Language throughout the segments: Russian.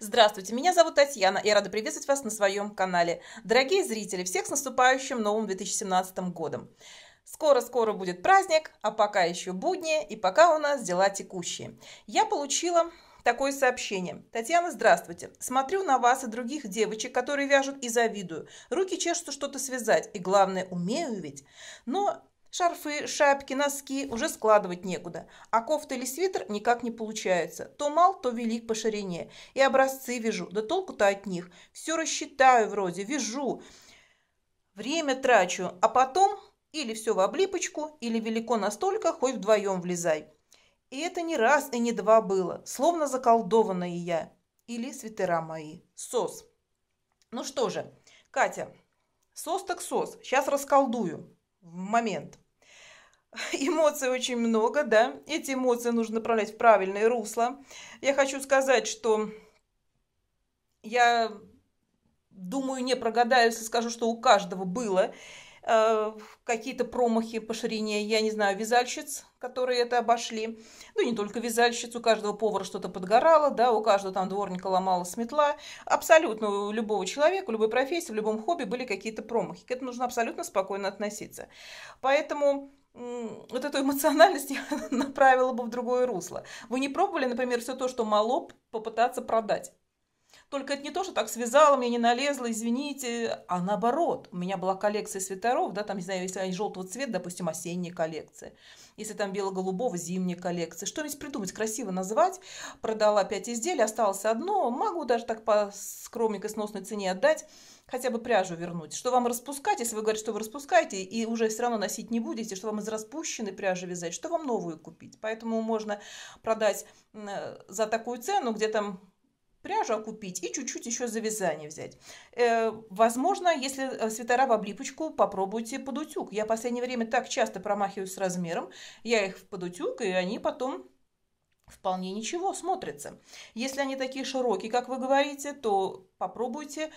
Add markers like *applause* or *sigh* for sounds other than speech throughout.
Здравствуйте, меня зовут Татьяна, и я рада приветствовать вас на своем канале. Дорогие зрители, всех с наступающим новым 2017 годом. Скоро-скоро будет праздник, а пока еще будни, и пока у нас дела текущие. Я получила такое сообщение. Татьяна, здравствуйте. Смотрю на вас и других девочек, которые вяжут и завидую. Руки чешутся что-то связать, и главное, умею ведь. Но Шарфы, шапки, носки уже складывать некуда, а кофта или свитер никак не получается. То мал, то велик по ширине. И образцы вяжу, да толку-то от них. Все рассчитаю вроде, вяжу. Время трачу, а потом или все в облипочку, или велико настолько, хоть вдвоем влезай. И это не раз и не два было, словно заколдованная я. Или свитера мои. Сос. Ну что же, Катя, сос так сос, сейчас расколдую в момент. *laughs* Эмоций очень много, да. Эти эмоции нужно направлять в правильное русло. Я хочу сказать, что я думаю, не прогадаю, если скажу, что у каждого было Э, какие-то промахи по ширине, я не знаю, вязальщиц, которые это обошли. Ну, не только вязальщиц, у каждого повара что-то подгорало, да, у каждого там дворника ломалась метла. Абсолютно у любого человека, у любой профессии, в любом хобби были какие-то промахи. К этому нужно абсолютно спокойно относиться. Поэтому вот эту эмоциональность *laughs* я направила бы в другое русло. Вы не пробовали, например, все то, что мало, попытаться продать? Только это не то, что так связала, мне не налезла, извините, а наоборот. У меня была коллекция свитеров, да, там, не знаю, если они желтого цвета, допустим, осенняя коллекция. Если там бело-голубого, зимняя коллекция. Что-нибудь придумать, красиво назвать. Продала пять изделий, осталось одно. Могу даже так по скромненькой сносной цене отдать хотя бы пряжу вернуть. Что вам распускать, если вы говорите, что вы распускаете и уже все равно носить не будете, что вам из распущенной пряжи вязать, что вам новую купить. Поэтому можно продать э, за такую цену, где там пряжу окупить и чуть-чуть еще за вязание взять. Э, возможно, если э, свитера в облипочку, попробуйте под утюг. Я в последнее время так часто промахиваюсь с размером, я их под утюг, и они потом вполне ничего смотрятся. Если они такие широкие, как вы говорите, то попробуйте,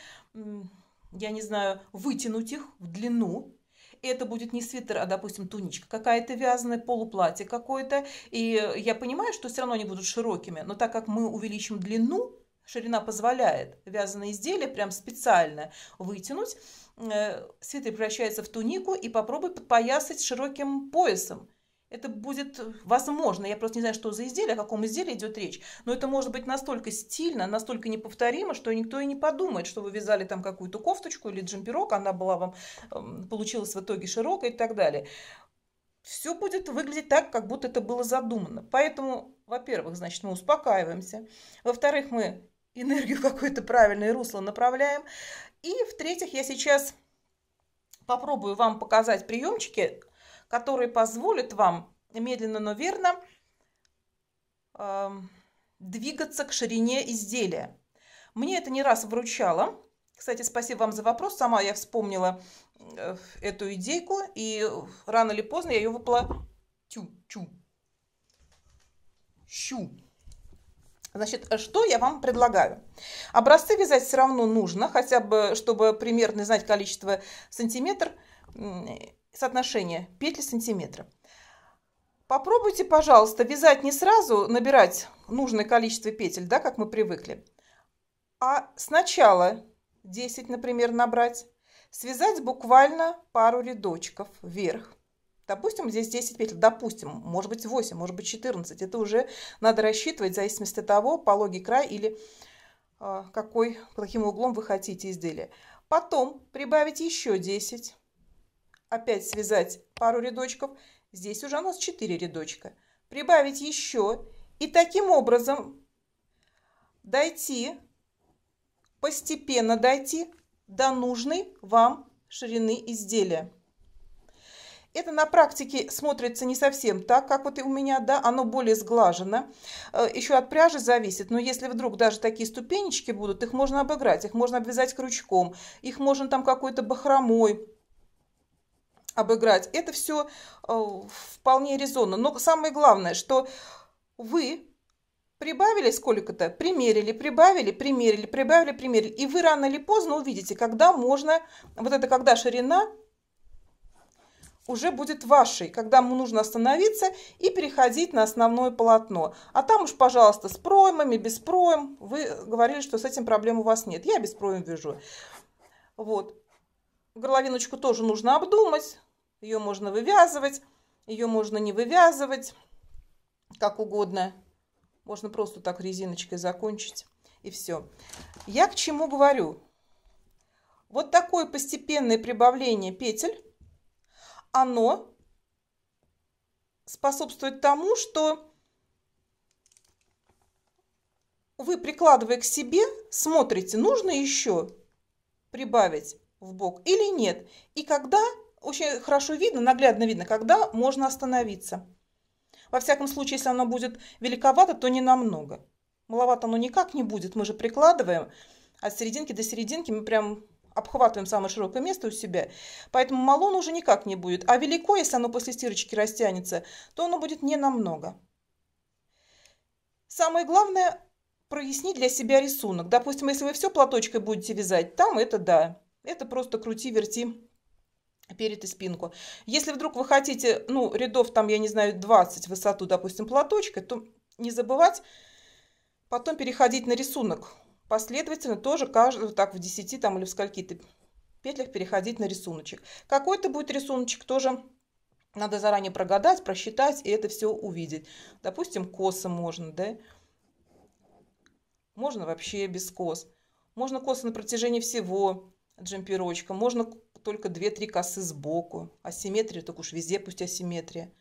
я не знаю, вытянуть их в длину, это будет не свитер, а, допустим, туничка какая-то вязаная, полуплатье какое-то. И я понимаю, что все равно они будут широкими, но так как мы увеличим длину, ширина позволяет вязаное изделие прям специально вытянуть. Э, Свитер превращается в тунику и попробуй подпоясать широким поясом. Это будет э, возможно. Я просто не знаю, что за изделие, о каком изделии идет речь. Но это может быть настолько стильно, настолько неповторимо, что никто и не подумает, что вы вязали там какую-то кофточку или джемперок, она была вам, эм, получилась в итоге широкой и так далее все будет выглядеть так, как будто это было задумано. Поэтому, во-первых, значит, мы успокаиваемся. Во-вторых, мы энергию какое-то правильное русло направляем. И в-третьих, я сейчас попробую вам показать приемчики, которые позволят вам медленно, но верно э, двигаться к ширине изделия. Мне это не раз выручало. Кстати, спасибо вам за вопрос. Сама я вспомнила э, эту идейку, и рано или поздно я ее воплотю. Щу. Значит, что я вам предлагаю? Образцы вязать все равно нужно, хотя бы, чтобы примерно знать количество сантиметр, соотношение петли сантиметра. Попробуйте, пожалуйста, вязать не сразу, набирать нужное количество петель, да, как мы привыкли, а сначала 10, например, набрать, связать буквально пару рядочков вверх, Допустим, здесь 10 петель, допустим, может быть 8, может быть 14. Это уже надо рассчитывать в зависимости от того, пологий край или э, какой, по каким углом вы хотите изделие. Потом прибавить еще 10. Опять связать пару рядочков. Здесь уже у нас 4 рядочка. Прибавить еще. И таким образом дойти, постепенно дойти до нужной вам ширины изделия. Это на практике смотрится не совсем так, как вот и у меня, да, оно более сглажено. Э, Еще от пряжи зависит, но если вдруг даже такие ступенечки будут, их можно обыграть, их можно обвязать крючком, их можно там какой-то бахромой обыграть. Это все э, вполне резонно. Но самое главное, что вы Прибавили сколько-то, примерили, прибавили, примерили, прибавили, примерили. И вы рано или поздно увидите, когда можно, вот это когда ширина уже будет вашей, когда ему нужно остановиться и переходить на основное полотно. А там уж, пожалуйста, с проймами, без пройм. Вы говорили, что с этим проблем у вас нет. Я без пройм вяжу. Вот. Горловиночку тоже нужно обдумать. Ее можно вывязывать, ее можно не вывязывать, как угодно. Можно просто так резиночкой закончить, и все. Я к чему говорю? Вот такое постепенное прибавление петель оно способствует тому, что вы, прикладывая к себе, смотрите, нужно еще прибавить в бок или нет. И когда, очень хорошо видно, наглядно видно, когда можно остановиться. Во всяком случае, если оно будет великовато, то не намного. Маловато оно никак не будет, мы же прикладываем. От серединки до серединки мы прям обхватываем самое широкое место у себя. Поэтому мало оно уже никак не будет. А велико, если оно после стирочки растянется, то оно будет не намного. Самое главное прояснить для себя рисунок. Допустим, если вы все платочкой будете вязать, там это да. Это просто крути-верти перед и спинку. Если вдруг вы хотите, ну, рядов там, я не знаю, 20 высоту, допустим, платочкой, то не забывать потом переходить на рисунок последовательно тоже каждый, так в 10 там, или в скольких то петлях переходить на рисуночек. какой это будет рисуночек тоже надо заранее прогадать, просчитать и это все увидеть. Допустим, косы можно, да? Можно вообще без кос. Можно косы на протяжении всего джемперочка. Можно только 2-3 косы сбоку. Асимметрия, так уж везде пусть асимметрия.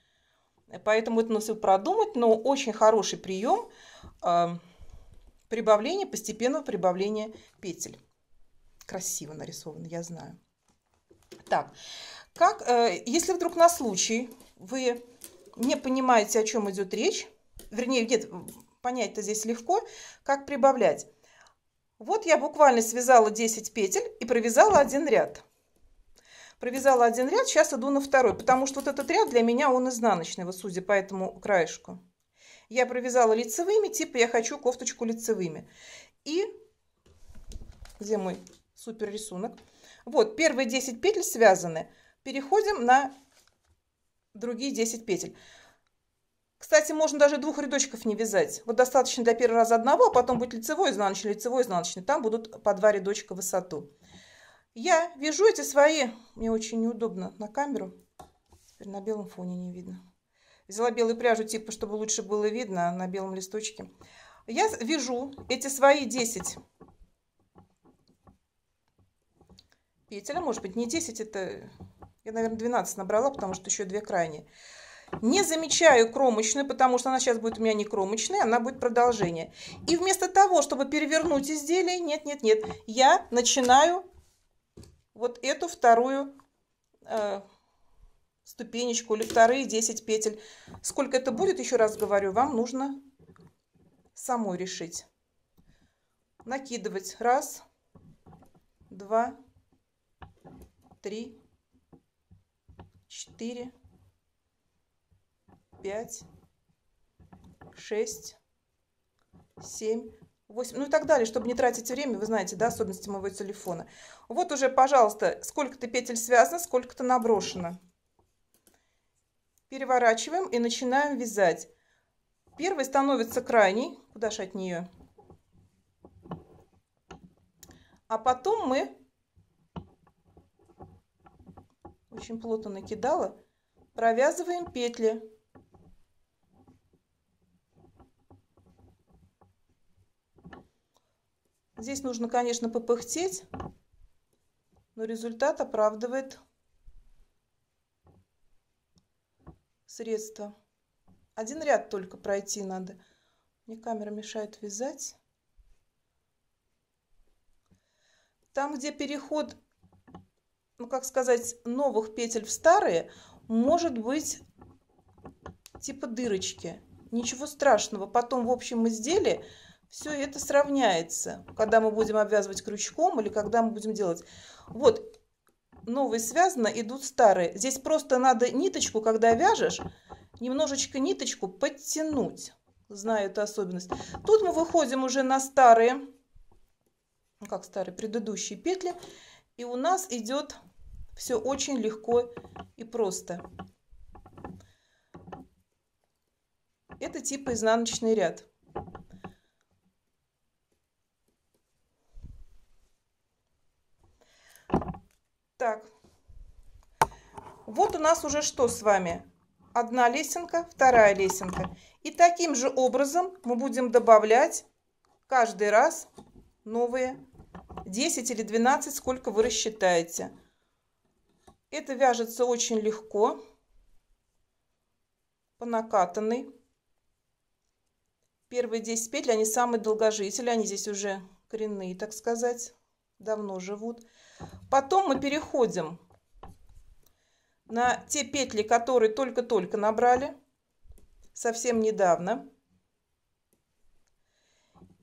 Поэтому это надо все продумать, но очень хороший прием а, – прибавление, постепенного прибавления петель. Красиво нарисовано, я знаю. Так, как, э, если вдруг на случай вы не понимаете, о чем идет речь, вернее, нет, понять-то здесь легко, как прибавлять. Вот я буквально связала 10 петель и провязала один ряд. Провязала один ряд, сейчас иду на второй, потому что вот этот ряд для меня он изнаночный, вот судя по этому краешку. Я провязала лицевыми, типа я хочу кофточку лицевыми. И где мой супер рисунок? Вот, первые 10 петель связаны. Переходим на другие 10 петель. Кстати, можно даже двух рядочков не вязать. Вот достаточно до первого раза одного, а потом будет лицевой, изнаночный, лицевой, изнаночный. Там будут по два рядочка в высоту. Я вяжу эти свои, мне очень неудобно на камеру, теперь на белом фоне не видно. Взяла белую пряжу, типа, чтобы лучше было видно на белом листочке. Я вяжу эти свои 10 петель, а может быть не 10, это я, наверное, 12 набрала, потому что еще две крайние. Не замечаю кромочную, потому что она сейчас будет у меня не кромочная, она будет продолжение. И вместо того, чтобы перевернуть изделие, нет, нет, нет, я начинаю вот эту вторую э, ступенечку или вторые 10 петель. Сколько это будет, еще раз говорю, вам нужно самой решить. Накидывать раз, два, три, четыре, пять, шесть, семь. 8, ну и так далее, чтобы не тратить время, вы знаете, да, особенности моего телефона. Вот уже, пожалуйста, сколько-то петель связано, сколько-то наброшено. Переворачиваем и начинаем вязать. Первый становится крайний. Куда же от нее? А потом мы... Очень плотно накидала. Провязываем петли. Здесь нужно, конечно, попыхтеть, но результат оправдывает средства. Один ряд только пройти надо. Мне камера мешает вязать. Там, где переход, ну как сказать, новых петель в старые, может быть типа дырочки. Ничего страшного. Потом в общем изделии все это сравняется, когда мы будем обвязывать крючком или когда мы будем делать. Вот, новые связаны, идут старые. Здесь просто надо ниточку, когда вяжешь, немножечко ниточку подтянуть. Знаю эту особенность. Тут мы выходим уже на старые, ну как старые, предыдущие петли. И у нас идет все очень легко и просто. Это типа изнаночный ряд. Так. Вот у нас уже что с вами? Одна лесенка, вторая лесенка. И таким же образом мы будем добавлять каждый раз новые 10 или 12, сколько вы рассчитаете. Это вяжется очень легко, по накатанной. Первые 10 петель, они самые долгожители, они здесь уже коренные, так сказать давно живут. Потом мы переходим на те петли, которые только-только набрали, совсем недавно.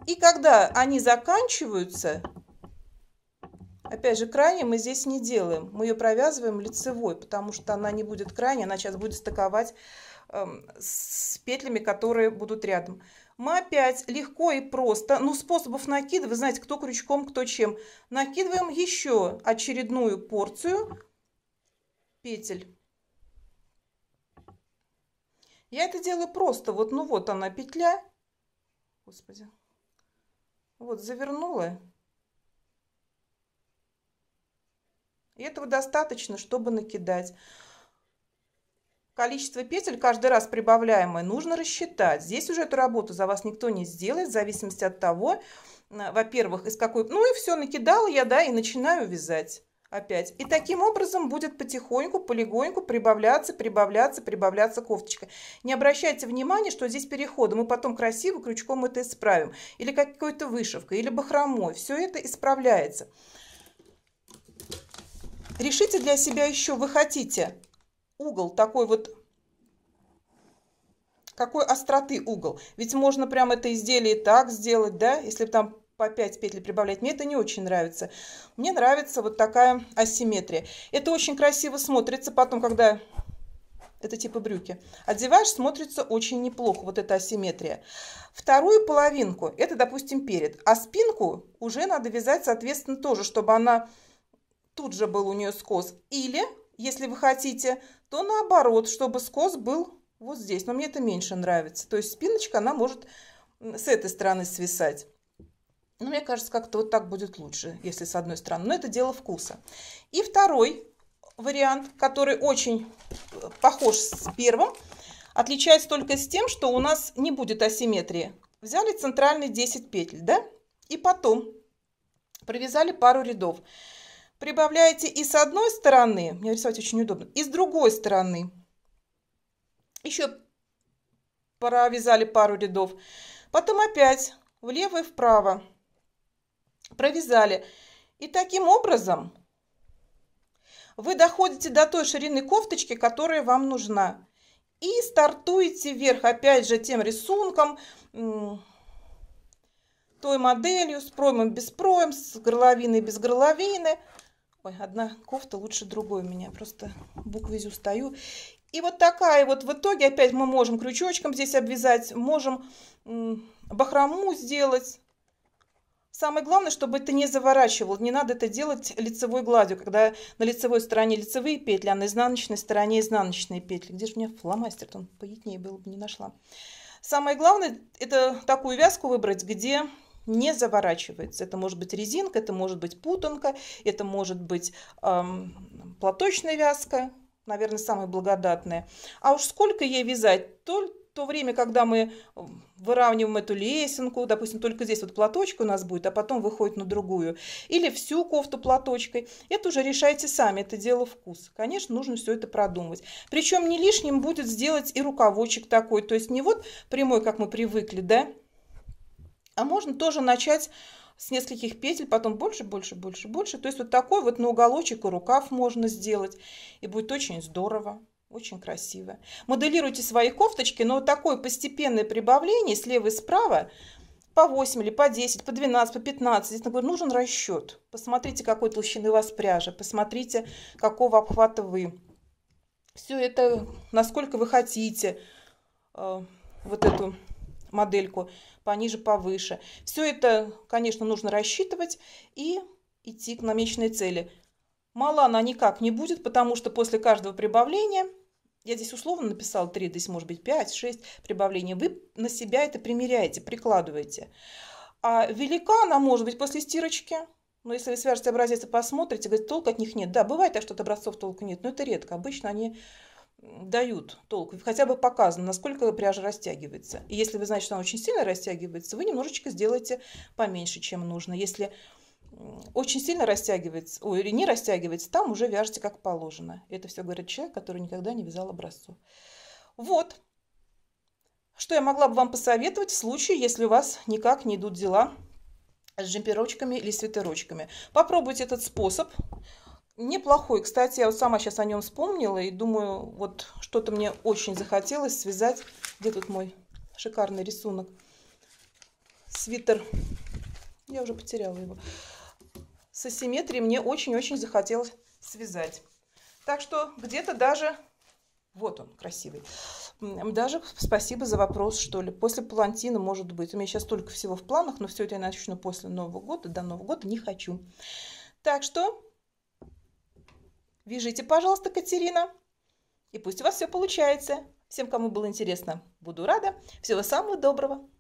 И когда они заканчиваются, опять же, крайне мы здесь не делаем. Мы ее провязываем лицевой, потому что она не будет крайней, она сейчас будет стыковать э, с петлями, которые будут рядом. Мы опять легко и просто, ну способов накида, вы знаете, кто крючком, кто чем. Накидываем еще очередную порцию петель. Я это делаю просто, вот, ну вот она петля, господи, вот завернула. И этого достаточно, чтобы накидать. Количество петель, каждый раз прибавляемое, нужно рассчитать. Здесь уже эту работу за вас никто не сделает, в зависимости от того, э, во-первых, из какой... Ну и все, накидала я, да, и начинаю вязать опять. И таким образом будет потихоньку, полигоньку прибавляться, прибавляться, прибавляться кофточка. Не обращайте внимания, что здесь переходы. Мы потом красиво крючком это исправим. Или какой-то вышивкой, или бахромой. Все это исправляется. Решите для себя еще, вы хотите угол такой вот какой остроты угол. Ведь можно прям это изделие так сделать, да, если там по 5 петель прибавлять. Мне это не очень нравится. Мне нравится вот такая асимметрия. Это очень красиво смотрится потом, когда это типа брюки. Одеваешь, смотрится очень неплохо, вот эта асимметрия. Вторую половинку, это, допустим, перед. А спинку уже надо вязать, соответственно, тоже, чтобы она тут же был у нее скос. Или, если вы хотите, то наоборот, чтобы скос был вот здесь. Но мне это меньше нравится. То есть спиночка, она может с этой стороны свисать. Но мне кажется, как-то вот так будет лучше, если с одной стороны. Но это дело вкуса. И второй вариант, который очень э, похож с первым, отличается только с тем, что у нас не будет асимметрии. Взяли центральные 10 петель, да? И потом провязали пару рядов прибавляете и с одной стороны, мне рисовать очень удобно, и с другой стороны. Еще провязали пару рядов. Потом опять влево и вправо провязали. И таким образом вы доходите до той ширины кофточки, которая вам нужна. И стартуете вверх, опять же, тем рисунком, той моделью, с проймом без пройм, с горловиной без горловины – Ой, одна кофта лучше другой у меня. Просто буквы стою. И вот такая вот в итоге опять мы можем крючочком здесь обвязать, можем бахрому сделать. Самое главное, чтобы это не заворачивало. Не надо это делать лицевой гладью, когда на лицевой стороне лицевые петли, а на изнаночной стороне изнаночные петли. Где же у меня фломастер? Он поеднее было бы не нашла. Самое главное, это такую вязку выбрать, где не заворачивается. Это может быть резинка, это может быть путанка, это может быть эм, платочная вязка, наверное, самая благодатная. А уж сколько ей вязать, то, то время, когда мы выравниваем эту лесенку, допустим, только здесь вот платочка у нас будет, а потом выходит на другую, или всю кофту платочкой, это уже решайте сами, это дело вкуса. Конечно, нужно все это продумать. Причем не лишним будет сделать и рукавочек такой, то есть не вот прямой, как мы привыкли, да, а можно тоже начать с нескольких петель, потом больше, больше, больше, больше. То есть вот такой вот на уголочек и рукав можно сделать. И будет очень здорово, очень красиво. Моделируйте свои кофточки, но вот такое постепенное прибавление слева и справа по 8 или по 10, по 12, по 15. Здесь говорю, нужен расчет. Посмотрите, какой толщины у вас пряжа, посмотрите, какого обхвата вы. Все это, насколько вы хотите э, вот эту модельку пониже, повыше. Все это, конечно, нужно рассчитывать и идти к намеченной цели. Мала она никак не будет, потому что после каждого прибавления, я здесь условно написала 3, здесь может быть 5, 6 прибавлений, вы на себя это примеряете, прикладываете. А велика она может быть после стирочки, но если вы свяжете образец и посмотрите, говорит, толк от них нет. Да, бывает так, что от образцов толку нет, но это редко. Обычно они дают толк, хотя бы показано, насколько пряжа растягивается. И если вы знаете, что она очень сильно растягивается, вы немножечко сделаете поменьше, чем нужно. Если очень сильно растягивается, ой, или не растягивается, там уже вяжете как положено. Это все говорит человек, который никогда не вязал образцу Вот. Что я могла бы вам посоветовать в случае, если у вас никак не идут дела с джемперочками или свитерочками. Попробуйте этот способ. Неплохой. Кстати, я вот сама сейчас о нем вспомнила и думаю, вот что-то мне очень захотелось связать. Где тут мой шикарный рисунок? Свитер. Я уже потеряла его. С асимметрией мне очень-очень захотелось связать. Так что где-то даже... Вот он, красивый. Даже спасибо за вопрос, что ли. После палантина, может быть. У меня сейчас только всего в планах, но все это я начну после Нового года. До Нового года не хочу. Так что Вяжите, пожалуйста, Катерина. И пусть у вас все получается. Всем, кому было интересно, буду рада. Всего самого доброго.